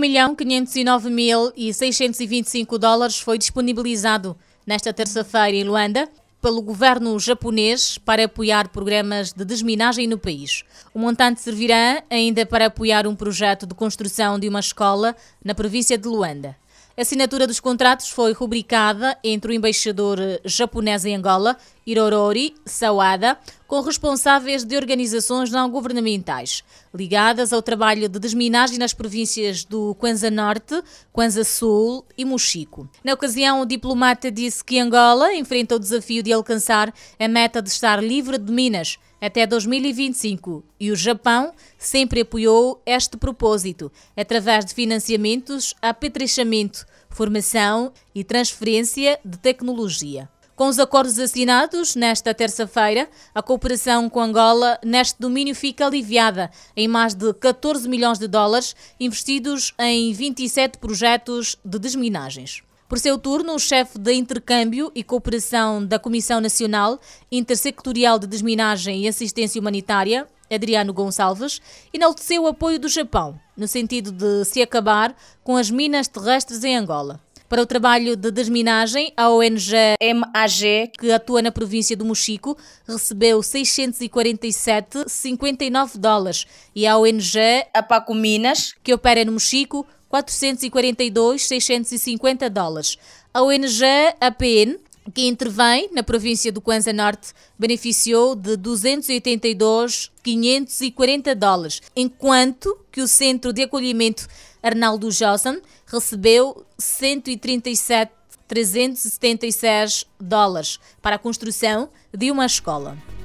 1.509.625 dólares foi disponibilizado nesta terça-feira em Luanda pelo governo japonês para apoiar programas de desminagem no país. O montante servirá ainda para apoiar um projeto de construção de uma escola na província de Luanda. A assinatura dos contratos foi rubricada entre o embaixador japonês em Angola Irorori, Sawada, com responsáveis de organizações não governamentais ligadas ao trabalho de desminagem nas províncias do Kwanza Norte, Kwanza Sul e Mochico. Na ocasião, o diplomata disse que Angola enfrenta o desafio de alcançar a meta de estar livre de minas até 2025 e o Japão sempre apoiou este propósito através de financiamentos, apetrechamento, formação e transferência de tecnologia. Com os acordos assinados nesta terça-feira, a cooperação com Angola neste domínio fica aliviada em mais de 14 milhões de dólares investidos em 27 projetos de desminagens. Por seu turno, o chefe de intercâmbio e cooperação da Comissão Nacional Intersectorial de Desminagem e Assistência Humanitária, Adriano Gonçalves, enalteceu o apoio do Japão no sentido de se acabar com as minas terrestres em Angola. Para o trabalho de desminagem, a ONG MAG, que atua na província do Mochico, recebeu 647,59 dólares e a ONG Apaco Minas, que opera no Mochico, 442,650 dólares. A ONG APN, que intervém na província do Kwanza Norte, beneficiou de 282,540 dólares, enquanto que o Centro de Acolhimento Arnaldo Johnson recebeu 137.376 dólares para a construção de uma escola.